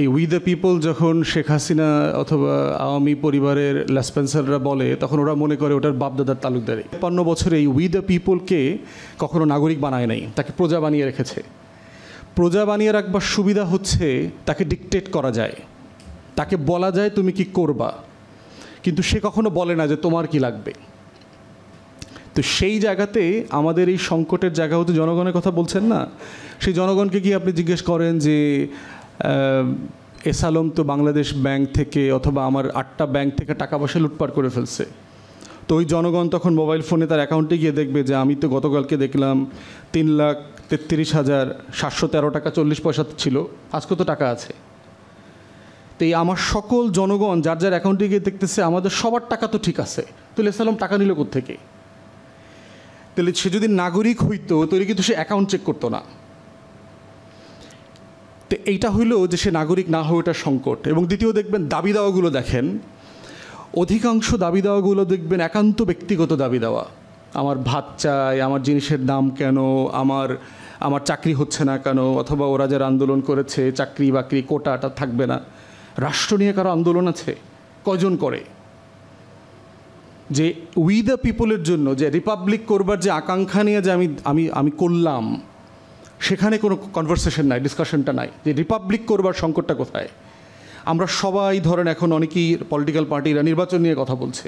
এই we the people যখন শেখ হাসিনা অথবা আওয়ামী পরিবারের লাসপেন্সাররা বলে তখন ওরা মনে করে ওটার বাপদাদার তালুকদারি পান্ন বছরে এই উই দ্য পিপলকে কখনো নাগরিক বানায় নাই তাকে প্রজা বানিয়ে রেখেছে প্রজা বানিয়ে রাখবার সুবিধা হচ্ছে তাকে ডিকটেট করা যায় তাকে বলা যায় তুমি কি করবা কিন্তু সে কখনো বলে না যে তোমার কি লাগবে তো সেই জায়গাতে আমাদের এই সংকটের জায়গা হতে জনগণের কথা বলছেন না সেই জনগণকে কি আপনি জিজ্ঞেস করেন যে এস আলম তো বাংলাদেশ ব্যাংক থেকে অথবা আমার আটটা ব্যাংক থেকে টাকা পয়সা লুটপাট করে ফেলছে তো ওই জনগণ তখন মোবাইল ফোনে তার অ্যাকাউন্টে গিয়ে দেখবে যে আমি তো গতকালকে দেখলাম তিন লাখ তেত্রিশ হাজার সাতশো তেরো টাকা চল্লিশ পয়সা ছিল আজকে তো টাকা আছে তো এই আমার সকল জনগণ যার যার অ্যাকাউন্টে গিয়ে দেখতেছে আমাদের সবার টাকা তো ঠিক আছে তুলে সালাম টাকা নিল থেকে তাহলে সে যদি নাগরিক হইতো তৈরি কিন্তু সে অ্যাকাউন্ট চেক করতো না তো এইটা হইলেও যে সে নাগরিক না হয়ে ওটা সংকট এবং দ্বিতীয় দেখবেন দাবি দেওয়াগুলো দেখেন অধিকাংশ দাবি দেওয়াগুলো দেখবেন একান্ত ব্যক্তিগত দাবি দেওয়া আমার ভাত চাই আমার জিনিসের দাম কেন আমার আমার চাকরি হচ্ছে না কেন অথবা ওরা যারা আন্দোলন করেছে চাকরি বাকরি কোটাটা থাকবে না রাষ্ট্র নিয়ে কারো আন্দোলন আছে কজন করে যে উই দ্য পিপলের জন্য যে রিপাবলিক করবার যে আকাঙ্ক্ষা নিয়ে যে আমি আমি আমি করলাম সেখানে কোনো কনভারসেশন নাই ডিসকাশনটা নাই যে রিপাবলিক করবার সংকটটা কোথায় আমরা সবাই ধরেন এখন অনেকেই পলিটিক্যাল পার্টিরা নির্বাচন নিয়ে কথা বলছে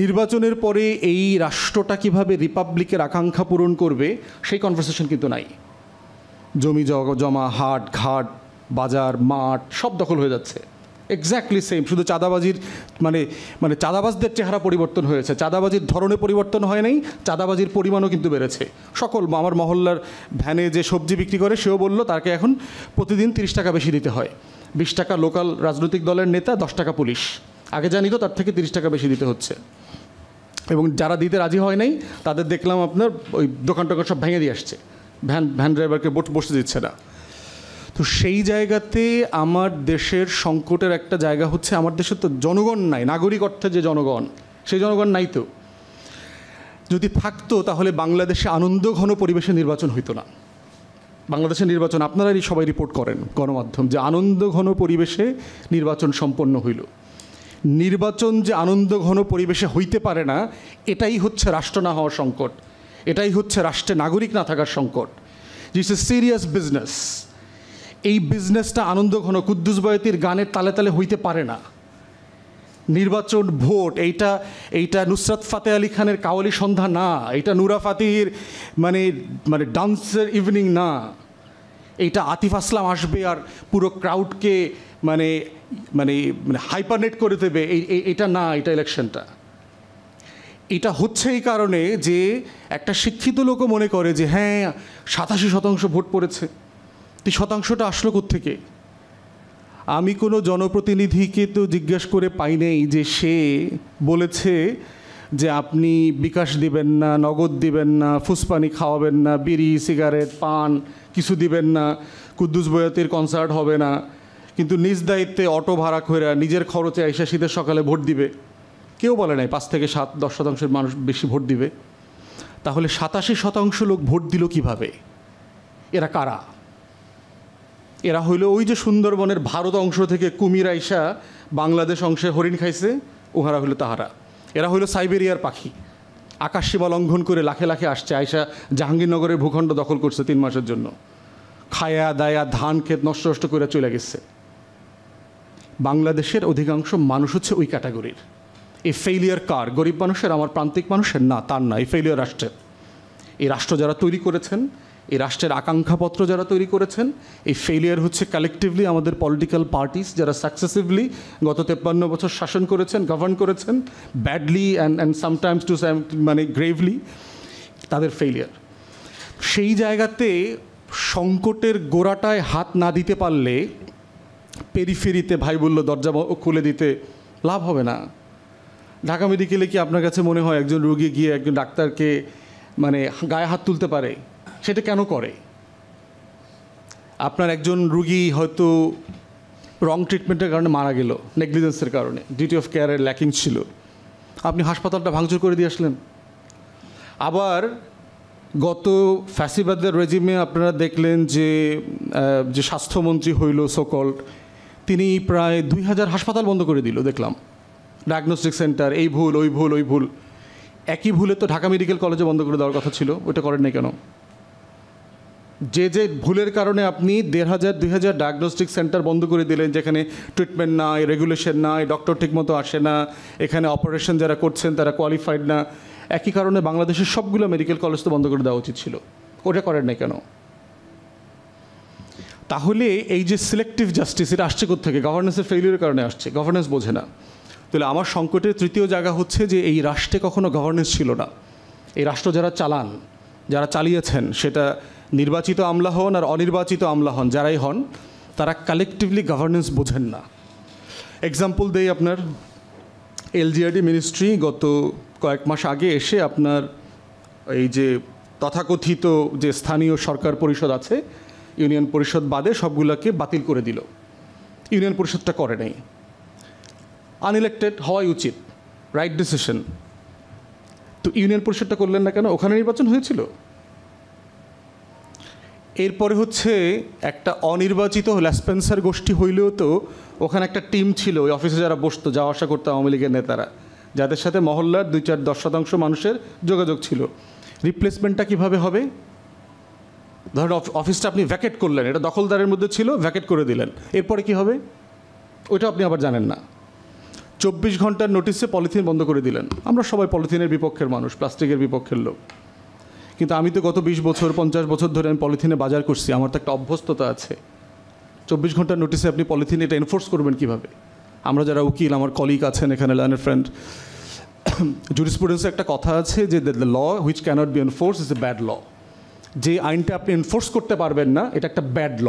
নির্বাচনের পরে এই রাষ্ট্রটা কিভাবে রিপাবলিকের আকাঙ্ক্ষা পূরণ করবে সেই কনভারসেশন কিন্তু নাই জমি জমা হাট ঘাট বাজার মাঠ সব দখল হয়ে যাচ্ছে এক্স্যাক্টলি সেম শুধু চাঁদাবাজির মানে মানে চাঁদাবাজদের চেহারা পরিবর্তন হয়েছে চাঁদাবাজির ধরনে পরিবর্তন হয় নাই চাঁদাবাজির পরিমাণও কিন্তু বেড়েছে সকল আমার মহল্লার ভ্যানে যে সবজি বিক্রি করে সেও বলল তাকে এখন প্রতিদিন তিরিশ টাকা বেশি দিতে হয় বিশ টাকা লোকাল রাজনৈতিক দলের নেতা দশ টাকা পুলিশ আগে জানিত তার থেকে তিরিশ টাকা বেশি দিতে হচ্ছে এবং যারা দিতে রাজি হয় নাই তাদের দেখলাম আপনার ওই দোকান টোকান সব ভেঙে দিয়ে আসছে ভ্যান ভ্যান ড্রাইভারকে বসে দিচ্ছে না তো সেই জায়গাতে আমার দেশের সংকটের একটা জায়গা হচ্ছে আমার দেশে তো জনগণ নাই নাগরিক অর্থে যে জনগণ সেই জনগণ নাই তো যদি থাকতো তাহলে বাংলাদেশে আনন্দ ঘন পরিবেশে নির্বাচন হইতো না বাংলাদেশের নির্বাচন আপনারাই সবাই রিপোর্ট করেন গণমাধ্যম যে আনন্দ ঘন পরিবেশে নির্বাচন সম্পন্ন হইল নির্বাচন যে আনন্দ ঘন পরিবেশে হইতে পারে না এটাই হচ্ছে রাষ্ট্র না হওয়ার সংকট এটাই হচ্ছে রাষ্ট্রে নাগরিক না থাকার সংকট জিস এ সিরিয়াস বিজনেস এই বিজনেসটা আনন্দ ঘন কুদ্দুস বয়তির গানের তালে তালে হইতে পারে না নির্বাচন ভোট এইটা এইটা নুসরাত ফাতে আলী খানের কাওয়ালি সন্ধ্যা না এটা নুরা ফাতির মানে মানে ডান্সের ইভিনিং না এইটা আতিফ আসলাম আসবে আর পুরো ক্রাউডকে মানে মানে মানে হাইপারনেট করে দেবে এই এটা না এটা ইলেকশনটা এটা হচ্ছে এই কারণে যে একটা শিক্ষিত লোকও মনে করে যে হ্যাঁ সাতাশি শতাংশ ভোট পড়েছে এই শতাংশটা আসলো থেকে আমি কোনো জনপ্রতিনিধিকে তো জিজ্ঞেস করে পাই নেই যে সে বলেছে যে আপনি বিকাশ দিবেন না নগদ দিবেন না ফুসপানি খাওয়াবেন না বিড়ি সিগারেট পান কিছু দিবেন না কুদ্দুস বয়াতির কনসার্ট হবে না কিন্তু নিজ দায়িত্বে অটো ভাড়া খোয়েরা নিজের খরচে আইসা শীতের সকালে ভোট দিবে কেউ বলে নাই পাঁচ থেকে সাত দশ শতাংশের মানুষ বেশি ভোট দিবে তাহলে সাতাশি শতাংশ লোক ভোট দিল কিভাবে এরা কারা এরা হইল ওই যে সুন্দরবনের ভারত অংশ থেকে কুমির আইসা বাংলাদেশ অংশে হরিণ খাইছে উহারা হইল তাহারা এরা হইল সাইবেরিয়ার পাখি আকাশসীমা লঙ্ঘন করে লাখে লাখে আসছে আয়সা জাহাঙ্গীরনগরের ভূখণ্ড দখল করছে তিন মাসের জন্য খায়া দায়া ধান ক্ষেত নষ্ট নষ্ট করে চলে গেছে বাংলাদেশের অধিকাংশ মানুষ হচ্ছে ওই ক্যাটাগরির এই ফেইলিয়ার কার গরিব মানুষের আমার প্রান্তিক মানুষের না তার না এই ফেইলিয়ার রাষ্ট্রের এই রাষ্ট্র যারা তৈরি করেছেন এই রাষ্ট্রের আকাঙ্ক্ষাপত্র যারা তৈরি করেছেন এই ফেলিয়ার হচ্ছে কালেকটিভলি আমাদের পলিটিক্যাল পার্টিস যারা সাকসেসিভলি গত তেপ্পান্ন বছর শাসন করেছেন গভর্ন করেছেন badly and and sometimes to মানে গ্রেভলি তাদের ফেলিয়ার সেই জায়গাতে সংকটের গোড়াটায় হাত না দিতে পারলে পেরিফেরিতে ভাই বলল দরজা খুলে দিতে লাভ হবে না ঢাকা মেডিকেলে কি আপনার কাছে মনে হয় একজন রুগী গিয়ে একজন ডাক্তারকে মানে গায়ে হাত তুলতে পারে সেটা কেন করে আপনার একজন রুগী হয়তো রং ট্রিটমেন্টের কারণে মারা গেল নেগলিজেন্সের কারণে ডিউটি অফ কেয়ারের ল্যাকিং ছিল আপনি হাসপাতালটা ভাঙচুর করে দিয়ে আসলেন আবার গত ফ্যাসিবাদের রেজিমে আপনারা দেখলেন যে যে স্বাস্থ্যমন্ত্রী হইল সকল তিনি প্রায় দুই হাজার হাসপাতাল বন্ধ করে দিল দেখলাম ডায়াগনস্টিক সেন্টার এই ভুল ওই ভুল ওই ভুল একই ভুলে তো ঢাকা মেডিকেল কলেজে বন্ধ করে দেওয়ার কথা ছিল ওটা করেননি কেন যে যে ভুলের কারণে আপনি দেড় হাজার দুই হাজার ডায়াগনস্টিক সেন্টার বন্ধ করে দিলেন যেখানে ট্রিটমেন্ট নাই রেগুলেশন নাই ডক্টর ঠিকমতো আসে না এখানে অপারেশন যারা করছেন তারা কোয়ালিফাইড না একই কারণে বাংলাদেশের সবগুলো মেডিকেল কলেজ তো বন্ধ করে দেওয়া উচিত ছিল ওটা করেন না কেন তাহলে এই যে সিলেক্টিভ জাস্টিস এটা আসছে থেকে গভর্নেন্সের ফেলিওরের কারণে আসছে গভর্নেন্স বোঝে না তাহলে আমার সংকটের তৃতীয় জায়গা হচ্ছে যে এই রাষ্ট্রে কখনো গভর্নেন্স ছিল না এই রাষ্ট্র যারা চালান যারা চালিয়েছেন সেটা নির্বাচিত আমলা হন আর অনির্বাচিত আমলা হন যারাই হন তারা কালেকটিভলি গভর্নেন্স বোঝেন না এক্সাম্পল দেই আপনার এলজিআরডি মিনিস্ট্রি গত কয়েক মাস আগে এসে আপনার এই যে তথাকথিত যে স্থানীয় সরকার পরিষদ আছে ইউনিয়ন পরিষদ বাদে সবগুলোকে বাতিল করে দিল ইউনিয়ন পরিষদটা করে নাই আনইলেক্টেড হওয়াই উচিত রাইট ডিসিশন তো ইউনিয়ন পরিষদটা করলেন না কেন ওখানে নির্বাচন হয়েছিল এরপরে হচ্ছে একটা অনির্বাচিত ল্যাসপেন্সার গোষ্ঠী হইলেও তো ওখানে একটা টিম ছিল ওই অফিসে যারা বসতো যাওয়া আসা করতো আওয়ামী লীগের নেতারা যাদের সাথে মহল্লার দুই চার দশ শতাংশ মানুষের যোগাযোগ ছিল রিপ্লেসমেন্টটা কিভাবে হবে ধরেন অফিসটা আপনি ভ্যাকেট করলেন এটা দখলদারের মধ্যে ছিল ভ্যাকেট করে দিলেন এরপরে কি হবে ওইটা আপনি আবার জানেন না চব্বিশ ঘন্টার নোটিসে পলিথিন বন্ধ করে দিলেন আমরা সবাই পলিথিনের বিপক্ষের মানুষ প্লাস্টিকের বিপক্ষের লোক কিন্তু আমি তো গত বিশ বছর পঞ্চাশ বছর ধরে আমি পলিথিনে বাজার করছি আমার তো একটা অভ্যস্ততা আছে চব্বিশ ঘন্টার নোটিসে আপনি পলিথিন এটা এনফোর্স করবেন কীভাবে আমরা যারা উকিল আমার কলিগ আছেন এখানে লার্নের ফ্রেন্ড জুরিসপ্রুডেন্সে একটা কথা আছে যে the law which cannot be enforce is a bad law যে আইনটা আপনি এনফোর্স করতে পারবেন না এটা একটা ব্যাড ল